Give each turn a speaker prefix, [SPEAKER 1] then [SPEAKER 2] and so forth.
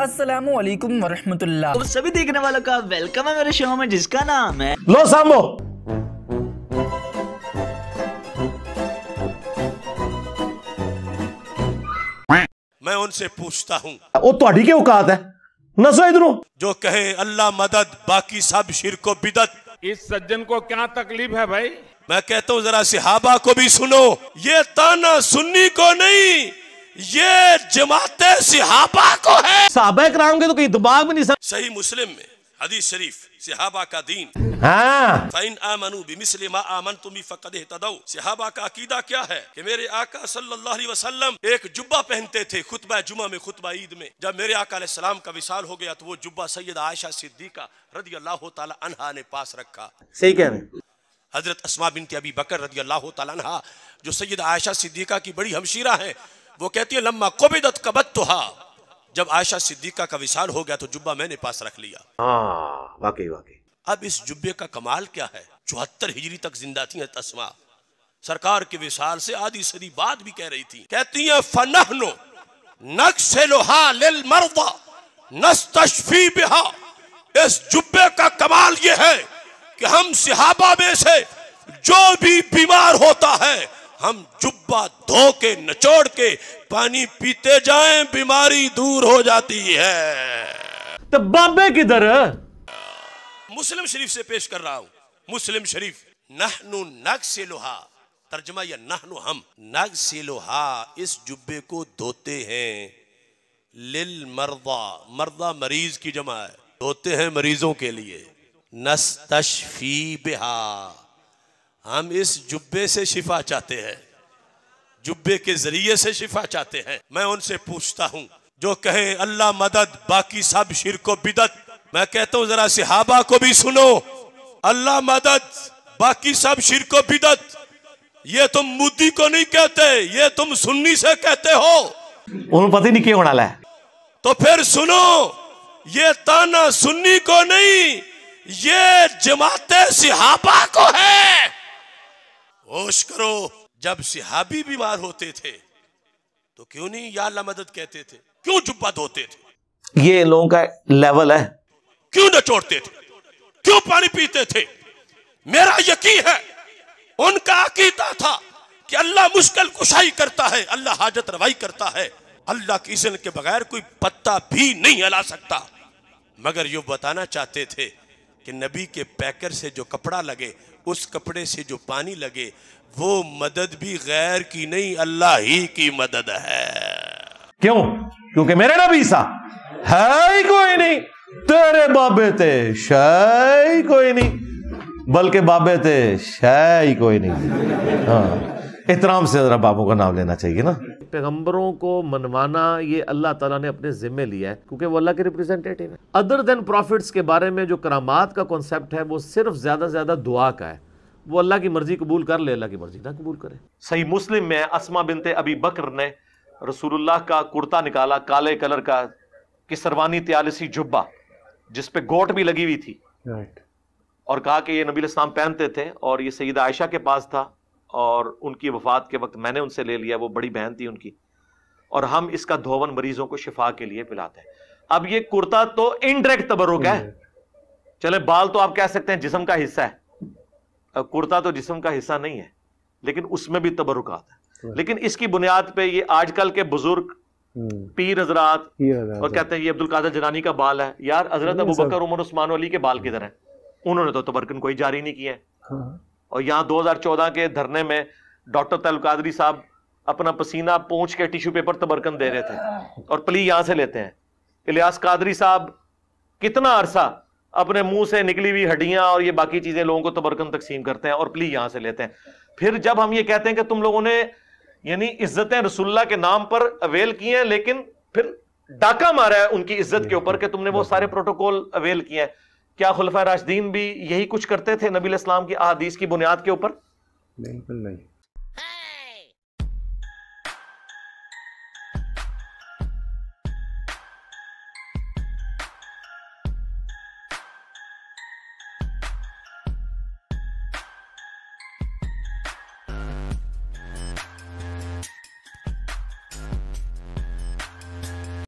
[SPEAKER 1] असलम वरहमतुल्ला तो सभी देखने वालों का वेलकम है मेरे शो में जिसका नाम है लो सामो मैं उनसे पूछता हूँ
[SPEAKER 2] वो थोड़ी क्या औकात है नसो इधरों
[SPEAKER 1] जो कहे अल्लाह मदद बाकी सब शिर को बिदत इस सज्जन को क्या
[SPEAKER 2] तकलीफ है भाई
[SPEAKER 1] मैं कहता हूँ जरा सिहाबा को भी सुनो ये ताना सुन्नी को नहीं ये जमाते सिहाबा को है
[SPEAKER 2] साहबा कराम के तो कहीं दिमाग में नहीं सर सही
[SPEAKER 1] मुस्लिम में हदीस शरीफ सिहाबा का दीन हाँ। आमन तुम सिहाबा का अकीदा क्या है कि मेरे आका सल्लल्लाहु अलैहि वसल्लम एक जुब्बा पहनते थे खुतबा जुमा में खुतबा ईद में जब मेरे आका सलाम का विशाल हो गया तो वो जुब्बा सैयद आयशा सिद्दीका रदी अल्लाह तला ने पास रखा
[SPEAKER 2] सही कह रहे
[SPEAKER 1] हजरत असमा बिनती अभी बकर रदी अल्लाह तला जो सैयद आयशा सिद्दीका की बड़ी हमशीरा है वो कहती है लम्मा कोबिदत कबत तो हा जब आयशा सिद्दीका का विशाल हो गया तो जुब्बा मैंने पास रख लिया
[SPEAKER 2] हाँ, वाकई वाकई
[SPEAKER 1] अब इस जुब्बे का कमाल क्या है चौहत्तर हिजरी तक जिंदा थी तस्मा सरकार के विशाल से आधी सदी बाद भी कह रही थी कहती है फनहनो नक्सलोहा इस जुब्बे का कमाल ये है कि हम सिहाबा में से जो भी बीमार होता है हम जुब्बा धो के नचोड़ के पानी पीते जाएं बीमारी दूर हो जाती
[SPEAKER 2] है तो बाबे किधर दर
[SPEAKER 1] मुस्लिम शरीफ से पेश कर रहा हूं मुस्लिम शरीफ नहनु नग से लोहा तर्जमा या नहनु हम नग से लोहा इस जुब्बे को धोते हैं लिल मर्दा मर्दा मरीज की जमा है धोते हैं मरीजों के लिए नस्तशफी बिहा हम इस जुब्बे से शिफा चाहते हैं जुब्बे के जरिए से शिफा चाहते हैं मैं उनसे पूछता हूँ जो कहे अल्लाह मदद बाकी सब शिर को बिदत मैं कहता हूँ जरा सिहाबा को भी सुनो अल्लाह मदद बाकी सब शिर को बिदत ये तुम मुद्दी को नहीं कहते ये तुम सुन्नी से कहते हो
[SPEAKER 2] उन्हें पता नहीं क्यों डाला
[SPEAKER 1] तो फिर सुनो ये ताना सुन्नी को नहीं ये जमाते सिहाबा को है होश करो जब सिहाबी बीमार होते थे तो क्यों नहीं या अल्लाह मदद कहते थे क्यों जुब्बा धोते
[SPEAKER 2] थे ये इन लोगों का लेवल है
[SPEAKER 1] क्यों नचोड़ते थे क्यों पानी पीते थे मेरा यकीन है उनका अकीदा था कि अल्लाह मुश्किल कुशाई करता है अल्लाह हाजत रवाई करता है अल्लाह की इज्जत के बगैर कोई पत्ता भी नहीं हिला सकता मगर यो बताना चाहते थे कि नबी के पैकर से जो कपड़ा लगे उस कपड़े से जो पानी लगे वो मदद भी गैर की नहीं अल्लाह ही की मदद है
[SPEAKER 2] क्यों क्योंकि मेरे नबी सा है ही कोई नहीं तेरे बाबे थे शाही कोई नहीं बल्कि बाबे थे शाही कोई नहीं हाँ इतराम से जरा बाबू का नाम लेना चाहिए ना पैगम्बरों को मनवाना ये अल्लाह ताला ने अपने जिम्मे लिया है क्योंकि वो अल्लाह के रिप्रेजेंटेटिव है अदर देन प्रॉफिट्स के बारे में जो करामात का कॉन्सेप्ट है वो सिर्फ ज़्यादा से ज़्यादा दुआ का है वो अल्लाह की मर्ज़ी कबूल कर ले अल्लाह की मर्ज़ी ना कबूल करे सही मुस्लिम में असमा बिनते अभी बकर ने रसूलुल्लाह का कुर्ता निकाला काले कलर का किसरवानी त्यालिसी जुब्बा जिसपे गोट भी लगी हुई थी और कहा कि ये नबी इस्लाम पहनते थे और ये सईद आयशा के पास था और उनकी वफात के वक्त मैंने उनसे ले लिया वो बड़ी बहन थी उनकी और हम इसका धोवन मरीजों को शिफा के लिए पिलाते हैं अब ये कुर्ता तो इनडायरेक्ट तबरुक है चले बाल तो आप कह सकते हैं जिसम का हिस्सा है कुर्ता तो जिसम का हिस्सा नहीं है लेकिन उसमें भी तबरुकात है लेकिन इसकी बुनियाद पे ये आजकल के बुजुर्ग हम्म। पीर हजरात और कहते हैं ये अब्दुल कादर जनानी का बाल है यार हजरत अबू बकर उमर उस्मान अली के बाल किधर है उन्होंने तो तबरकन कोई जारी नहीं किया है हाँ। और यहाँ 2014 के धरने में डॉक्टर तलकादरी साहब अपना पसीना पहुँच के टिश्यू पेपर तबरकन दे रहे थे और प्ली यहाँ से लेते हैं इलियास कादरी साहब कितना अरसा अपने मुंह से निकली हुई हड्डियां और ये बाकी चीजें लोगों को तबरकन तकसीम करते हैं और प्ली यहाँ से लेते हैं फिर जब हम ये कहते हैं कि तुम लोगों ने यानी इज्जतें रसुल्ला के नाम पर अवेल की हैं लेकिन फिर डाका मारा है उनकी इज्जत के ऊपर कि तुमने वो सारे प्रोटोकॉल अवेल किए हैं क्या खुलफा राशदीन भी यही कुछ करते थे नबी इस्लाम की अदीस की बुनियाद के ऊपर
[SPEAKER 1] बिल्कुल नहीं